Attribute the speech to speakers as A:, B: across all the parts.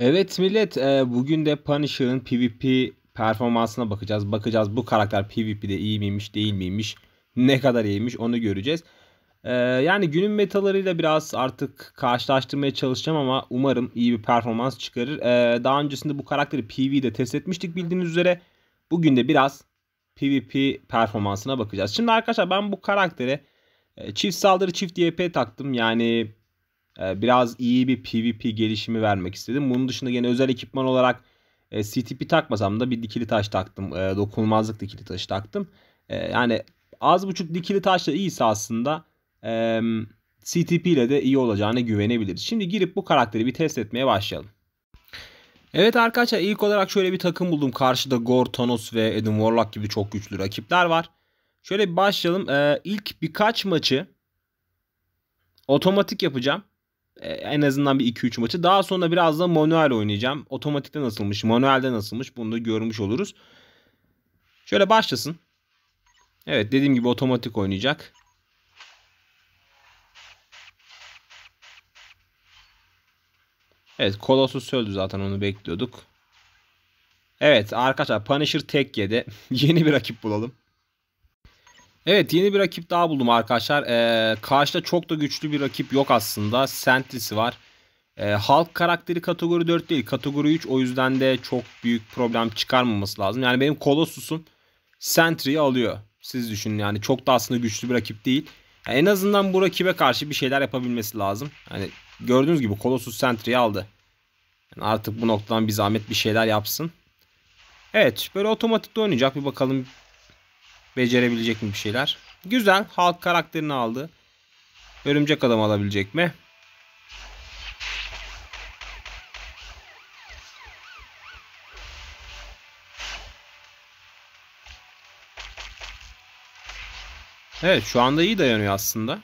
A: Evet millet e, bugün de Punisher'ın PvP performansına bakacağız. Bakacağız bu karakter PvP'de iyi miymiş değil miymiş ne kadar iyiymiş onu göreceğiz. E, yani günün metalarıyla biraz artık karşılaştırmaya çalışacağım ama umarım iyi bir performans çıkarır. E, daha öncesinde bu karakteri PvP'de test etmiştik bildiğiniz üzere. Bugün de biraz PvP performansına bakacağız. Şimdi arkadaşlar ben bu karaktere çift saldırı çift YP taktım. Yani ee, biraz iyi bir PvP gelişimi vermek istedim. Bunun dışında yine özel ekipman olarak e, CTP takmasam da bir dikili taş taktım. E, dokunulmazlık dikili taşı taktım. E, yani az buçuk dikili taşla iyiyse aslında e, CTP ile de iyi olacağına güvenebiliriz. Şimdi girip bu karakteri bir test etmeye başlayalım. Evet arkadaşlar ilk olarak şöyle bir takım buldum. Karşıda Gore, Thanos ve Adam Warlock gibi çok güçlü rakipler var. Şöyle bir başlayalım. Ee, ilk birkaç maçı otomatik yapacağım. E, en azından bir 2-3 maçı. Daha sonra biraz da manuel oynayacağım. Otomatikte nasılmış, manuelde nasılmış bunu da görmüş oluruz. Şöyle başlasın. Evet dediğim gibi otomatik oynayacak. Evet Colossus öldü zaten onu bekliyorduk. Evet arkadaşlar Punisher tek yedi. Yeni bir rakip bulalım. Evet yeni bir rakip daha buldum arkadaşlar. Ee, karşıda çok da güçlü bir rakip yok aslında. Sentry'si var. Ee, halk karakteri kategori 4 değil. Kategori 3 o yüzden de çok büyük problem çıkarmaması lazım. Yani benim Colossus'um Sentry'yi alıyor. Siz düşünün yani çok da aslında güçlü bir rakip değil. Yani en azından bu rakibe karşı bir şeyler yapabilmesi lazım. yani gördüğünüz gibi Colossus Sentry'yi aldı. Yani artık bu noktadan bir zahmet bir şeyler yapsın. Evet böyle otomatikte oynayacak bir bakalım Becerebilecek mi bir şeyler? Güzel. Halk karakterini aldı. Örümcek adam alabilecek mi? Evet şu anda iyi dayanıyor aslında.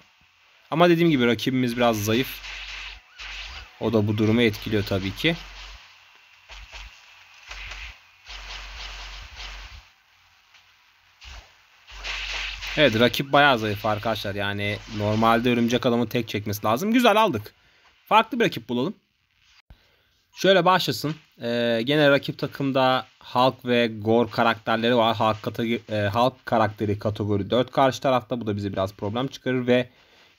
A: Ama dediğim gibi rakibimiz biraz zayıf. O da bu durumu etkiliyor tabii ki. Evet rakip bayağı zayıf arkadaşlar. Yani normalde örümcek adamın tek çekmesi lazım. Güzel aldık. Farklı bir rakip bulalım. Şöyle başlasın. Ee, gene rakip takımda Hulk ve Gore karakterleri var. Hulk, kategori, e, Hulk karakteri kategori 4 karşı tarafta. Bu da bize biraz problem çıkarır ve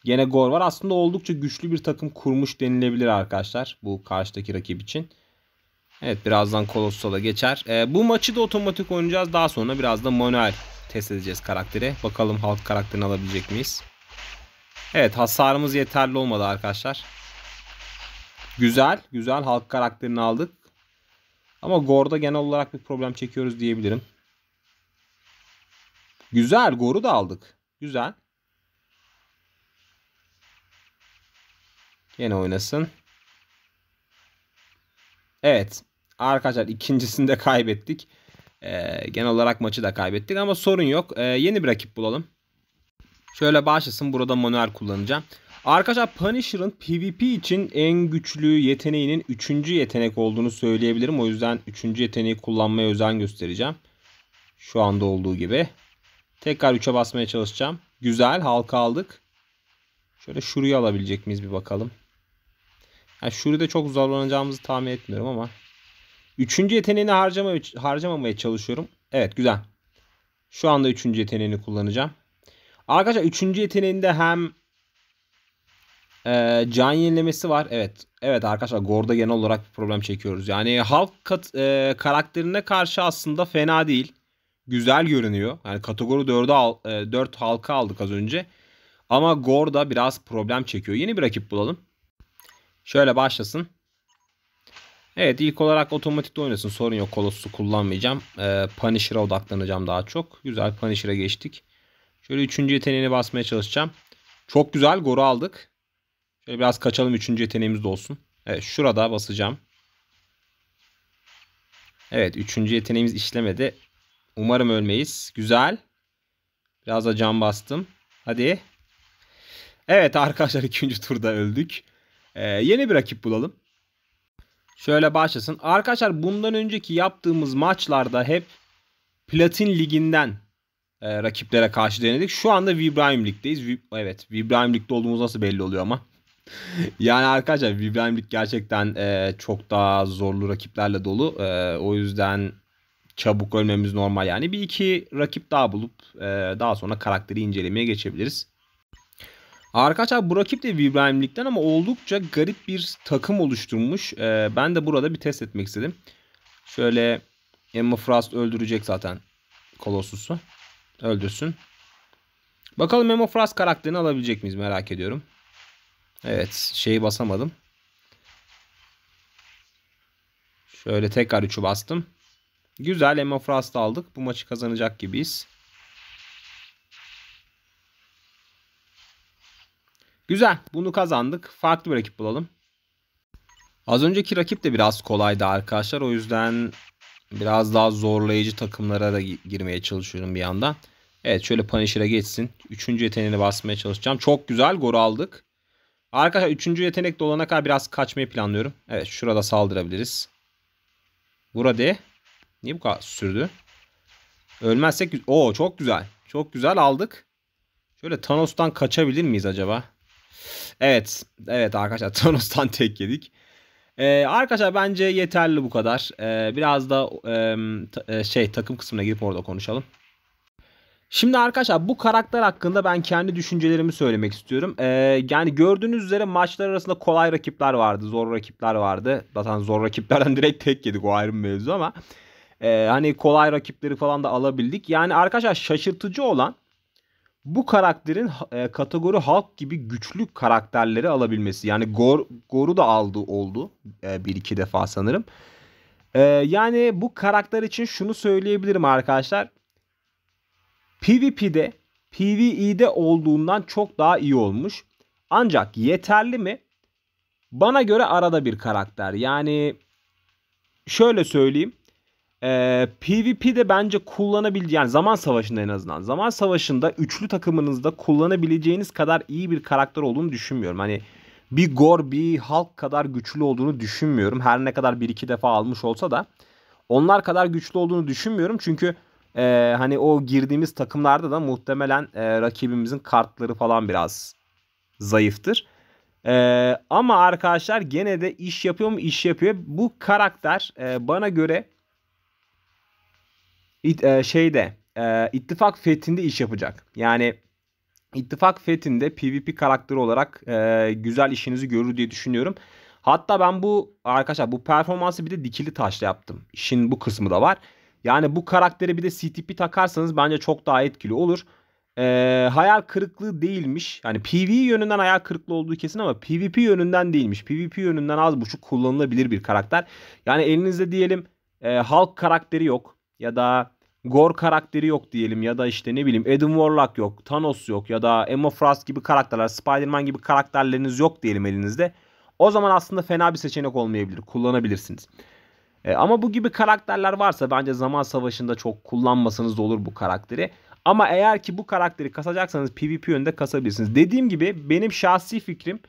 A: gene Gore var. Aslında oldukça güçlü bir takım kurmuş denilebilir arkadaşlar. Bu karşıdaki rakip için. Evet birazdan Kolossal'a geçer. Ee, bu maçı da otomatik oynayacağız. Daha sonra biraz da manuel test edeceğiz karakteri. Bakalım halk karakterini alabilecek miyiz? Evet hasarımız yeterli olmadı arkadaşlar. Güzel. Güzel halk karakterini aldık. Ama Gore'da genel olarak bir problem çekiyoruz diyebilirim. Güzel. Gore'u da aldık. Güzel. Yine oynasın. Evet. Arkadaşlar ikincisini de kaybettik. E, genel olarak maçı da kaybettik ama sorun yok. E, yeni bir rakip bulalım. Şöyle başlasın. Burada manuel kullanacağım. Arkadaşlar Punisher'ın PvP için en güçlü yeteneğinin 3. yetenek olduğunu söyleyebilirim. O yüzden 3. yeteneği kullanmaya özen göstereceğim. Şu anda olduğu gibi. Tekrar 3'e basmaya çalışacağım. Güzel halka aldık. Şöyle şurayı alabilecek miyiz bir bakalım. Yani şurada çok zorlanacağımızı tahmin etmiyorum ama Üçüncü yeteneğini harcama, harcamamaya çalışıyorum. Evet güzel. Şu anda üçüncü yeteneğini kullanacağım. Arkadaşlar üçüncü yeteneğinde hem e, can yenilemesi var. Evet. Evet arkadaşlar Gorda genel olarak bir problem çekiyoruz. Yani halk kat, e, karakterine karşı aslında fena değil. Güzel görünüyor. Yani kategori 4'e al, e, 4 halka aldık az önce. Ama Gorda biraz problem çekiyor. Yeni bir rakip bulalım. Şöyle başlasın. Evet ilk olarak otomatikte oynasın. Sorun yok. Kolosu kullanmayacağım. Ee, Punisher'a odaklanacağım daha çok. Güzel Punisher'a geçtik. Şöyle üçüncü yeteneğini basmaya çalışacağım. Çok güzel gore aldık. Şöyle biraz kaçalım. Üçüncü yeteneğimiz de olsun. Evet şurada basacağım. Evet üçüncü yeteneğimiz işlemedi. Umarım ölmeyiz. Güzel. Biraz da can bastım. Hadi. Evet arkadaşlar ikinci turda öldük. Ee, yeni bir rakip bulalım. Şöyle başlasın. Arkadaşlar bundan önceki yaptığımız maçlarda hep Platin Ligi'nden e, rakiplere karşı denedik. Şu anda Vibrahim Lig'deyiz. Vi evet Vibrahim Lig'de olduğumuz nasıl belli oluyor ama. yani arkadaşlar Vibrahim Lig gerçekten e, çok daha zorlu rakiplerle dolu. E, o yüzden çabuk ölmemiz normal yani. Bir iki rakip daha bulup e, daha sonra karakteri incelemeye geçebiliriz. Arkadaşlar bu rakip de İbrahim Lig'den ama oldukça garip bir takım oluşturmuş. Ee, ben de burada bir test etmek istedim. Şöyle Emma Frost öldürecek zaten Kolossus'u. Öldürsün. Bakalım Emma Frost karakterini alabilecek miyiz merak ediyorum. Evet şeyi basamadım. Şöyle tekrar 3'ü bastım. Güzel Emma Frost aldık. Bu maçı kazanacak gibiyiz. Güzel. Bunu kazandık. Farklı bir rakip bulalım. Az önceki rakip de biraz kolaydı arkadaşlar. O yüzden biraz daha zorlayıcı takımlara da girmeye çalışıyorum bir yandan. Evet şöyle Punisher'a geçsin. Üçüncü yeteneğini basmaya çalışacağım. Çok güzel gol aldık. Arkadaşlar üçüncü yetenek dolana kadar biraz kaçmayı planlıyorum. Evet şurada saldırabiliriz. Burada. Niye bu kadar sürdü? Ölmezsek... o çok güzel. Çok güzel aldık. Şöyle Thanos'tan kaçabilir miyiz acaba? Evet. Evet arkadaşlar Thanos'tan tek yedik. Ee, arkadaşlar bence yeterli bu kadar. Ee, biraz da e, şey takım kısmına girip orada konuşalım. Şimdi arkadaşlar bu karakter hakkında ben kendi düşüncelerimi söylemek istiyorum. Ee, yani gördüğünüz üzere maçlar arasında kolay rakipler vardı. Zor rakipler vardı. Zaten zor rakiplerden direkt tek yedik o ayrı bir mevzu ama. E, hani kolay rakipleri falan da alabildik. Yani arkadaşlar şaşırtıcı olan bu karakterin e, kategori halk gibi güçlü karakterleri alabilmesi. Yani Gor, Gor'u da aldı oldu e, bir iki defa sanırım. E, yani bu karakter için şunu söyleyebilirim arkadaşlar. PvP'de PvE'de olduğundan çok daha iyi olmuş. Ancak yeterli mi? Bana göre arada bir karakter. Yani şöyle söyleyeyim. Ee, PvP'de bence kullanabileceğiniz yani zaman savaşında en azından zaman savaşında üçlü takımınızda kullanabileceğiniz kadar iyi bir karakter olduğunu düşünmüyorum. Hani bir Gor bir Hulk kadar güçlü olduğunu düşünmüyorum. Her ne kadar bir iki defa almış olsa da onlar kadar güçlü olduğunu düşünmüyorum. Çünkü e, hani o girdiğimiz takımlarda da muhtemelen e, rakibimizin kartları falan biraz zayıftır. E, ama arkadaşlar gene de iş yapıyor mu? İş yapıyor. Bu karakter e, bana göre it, e, şeyde e, ittifak fethinde iş yapacak. Yani ittifak fethinde PvP karakteri olarak e, güzel işinizi görür diye düşünüyorum. Hatta ben bu arkadaşlar bu performansı bir de dikili taşla yaptım. İşin bu kısmı da var. Yani bu karakteri bir de CTP takarsanız bence çok daha etkili olur. Ee, hayal kırıklığı değilmiş. Yani PvE yönünden hayal kırıklığı olduğu kesin ama PvP yönünden değilmiş. PvP yönünden az buçuk kullanılabilir bir karakter. Yani elinizde diyelim e, halk karakteri yok ya da Gore karakteri yok diyelim ya da işte ne bileyim Adam Warlock yok, Thanos yok ya da Emma Frost gibi karakterler, Spider-Man gibi karakterleriniz yok diyelim elinizde. O zaman aslında fena bir seçenek olmayabilir. Kullanabilirsiniz. E, ama bu gibi karakterler varsa bence zaman savaşında çok kullanmasanız da olur bu karakteri. Ama eğer ki bu karakteri kasacaksanız PvP yönünde kasabilirsiniz. Dediğim gibi benim şahsi fikrim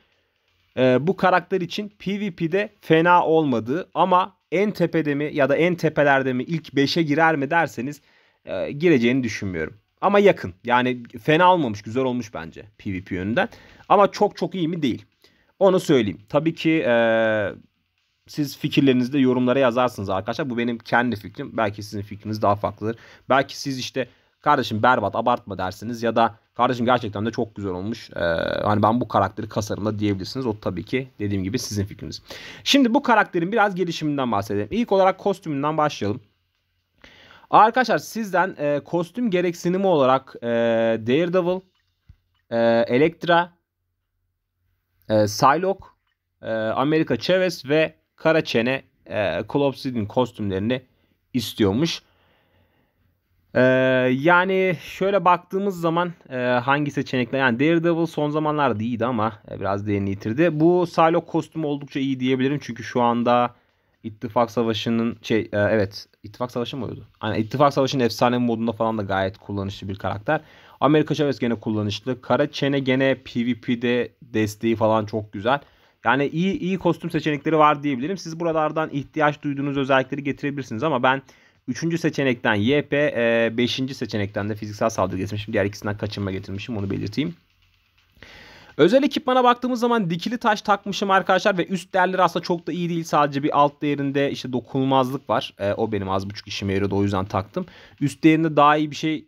A: e, bu karakter için PvP'de fena olmadığı ama en tepede mi ya da en tepelerde mi ilk 5'e girer mi derseniz e, gireceğini düşünmüyorum. Ama yakın. Yani fena olmamış. Güzel olmuş bence PvP yönünden. Ama çok çok iyi mi? Değil. Onu söyleyeyim. Tabii ki e, siz fikirlerinizi de yorumlara yazarsınız arkadaşlar. Bu benim kendi fikrim. Belki sizin fikriniz daha farklıdır. Belki siz işte kardeşim berbat abartma dersiniz ya da kardeşim gerçekten de çok güzel olmuş. Ee, hani ben bu karakteri kasarım diyebilirsiniz. O tabii ki dediğim gibi sizin fikriniz. Şimdi bu karakterin biraz gelişiminden bahsedelim. İlk olarak kostümünden başlayalım. Arkadaşlar sizden e, kostüm gereksinimi olarak e, Daredevil, e, Elektra, e, Psylocke, e, Amerika Chavez ve Kara Çene e, Clopsid'in kostümlerini istiyormuş. Ee, yani şöyle baktığımız zaman e, hangi seçenekler yani Daredevil son zamanlarda iyiydi ama e, biraz değerini yitirdi. Bu Psylocke kostümü oldukça iyi diyebilirim çünkü şu anda İttifak Savaşı'nın şey e, evet İttifak Savaşı mı oydu? Hani İttifak Savaşı'nın efsane modunda falan da gayet kullanışlı bir karakter. Amerika Chavez gene kullanışlı. Kara Çene gene PvP'de desteği falan çok güzel. Yani iyi iyi kostüm seçenekleri var diyebilirim. Siz buralardan ihtiyaç duyduğunuz özellikleri getirebilirsiniz ama ben Üçüncü seçenekten YP, e, beşinci seçenekten de fiziksel saldırı getirmişim. Diğer ikisinden kaçınma getirmişim onu belirteyim. Özel ekipmana baktığımız zaman dikili taş takmışım arkadaşlar ve üst değerleri aslında çok da iyi değil. Sadece bir alt değerinde işte dokunulmazlık var. E, o benim az buçuk işime yarıyordu o yüzden taktım. Üst değerinde daha iyi bir şey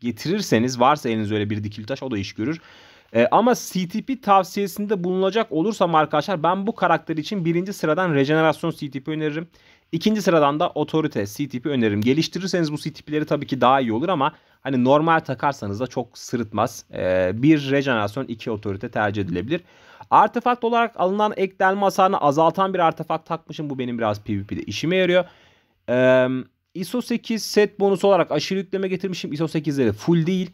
A: getirirseniz varsa eliniz öyle bir dikili taş o da iş görür. E, ama CTP tavsiyesinde bulunacak olursam arkadaşlar ben bu karakter için birinci sıradan rejenerasyon CTP öneririm. İkinci sıradan da otorite C-tipi öneririm. Geliştirirseniz bu C-tipleri tabii ki daha iyi olur ama hani normal takarsanız da çok sırıtmaz. Ee, bir rejenerasyon iki otorite tercih edilebilir. Artefakt olarak alınan ek delme hasarını azaltan bir artefakt takmışım. Bu benim biraz PvP'de işime yarıyor. Ee, ISO 8 set bonusu olarak aşırı yükleme getirmişim. ISO 8'leri full değil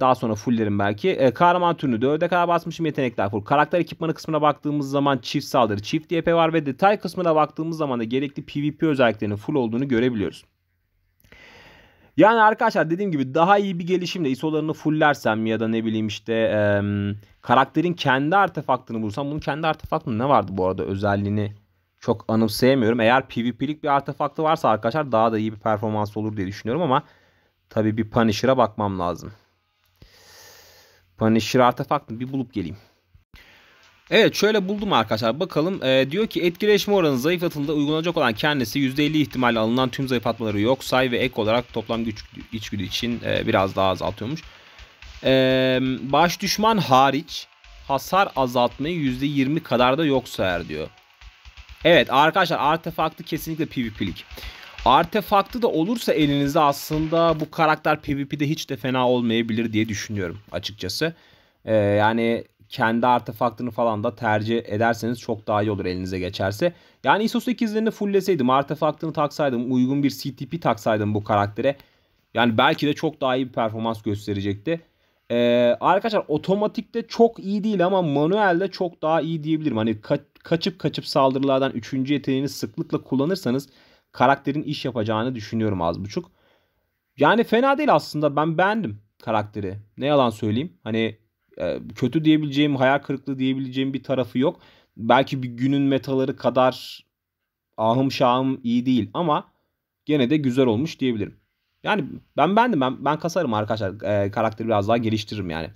A: daha sonra fulllerim belki. Ee, kahraman türünü 4'e kadar basmışım. Yetenekler full. Karakter ekipmanı kısmına baktığımız zaman çift saldırı, çift DP var ve detay kısmına baktığımız zaman da gerekli PvP özelliklerinin full olduğunu görebiliyoruz. Yani arkadaşlar dediğim gibi daha iyi bir gelişimle ISO'larını fullersem ya da ne bileyim işte e, karakterin kendi artefaktını bulursam bunun kendi artefaktının ne vardı bu arada özelliğini çok anımsayamıyorum. Eğer PvP'lik bir artefaktı varsa arkadaşlar daha da iyi bir performans olur diye düşünüyorum ama Tabi bir Punisher'a bakmam lazım. Punisher mı bir bulup geleyim. Evet şöyle buldum arkadaşlar bakalım e, diyor ki etkileşme oranı zayıflatılda uygulanacak olan kendisi %50 ihtimalle alınan tüm zayıflatmaları yok say ve ek olarak toplam güç içgüdü için e, biraz daha azaltıyormuş. E, baş düşman hariç hasar azaltmayı %20 kadar da yok sayar diyor. Evet arkadaşlar artefaktı kesinlikle PvP'lik. Artefaktı da olursa elinizde aslında bu karakter PvP'de hiç de fena olmayabilir diye düşünüyorum açıkçası. Ee, yani kendi artefaktını falan da tercih ederseniz çok daha iyi olur elinize geçerse. Yani ISO 8'lerini fullleseydim, artefaktını taksaydım, uygun bir CTP taksaydım bu karaktere. Yani belki de çok daha iyi bir performans gösterecekti. Ee, arkadaşlar otomatikte çok iyi değil ama manuelde çok daha iyi diyebilirim. Hani ka kaçıp kaçıp saldırılardan 3. yeteneğini sıklıkla kullanırsanız karakterin iş yapacağını düşünüyorum az buçuk. Yani fena değil aslında ben beğendim karakteri. Ne yalan söyleyeyim. Hani e, kötü diyebileceğim, hayal kırıklığı diyebileceğim bir tarafı yok. Belki bir günün metaları kadar ahım şahım iyi değil ama gene de güzel olmuş diyebilirim. Yani ben beğendim ben ben kasarım arkadaşlar e, karakteri biraz daha geliştiririm yani.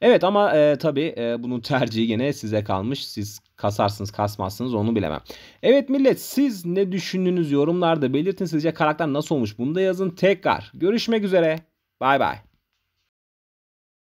A: Evet ama e, tabii e, bunun tercihi yine size kalmış. Siz kasarsınız kasmazsınız onu bilemem. Evet millet siz ne düşündüğünüz yorumlarda belirtin. Sizce karakter nasıl olmuş bunu da yazın. Tekrar görüşmek üzere. Bay bay.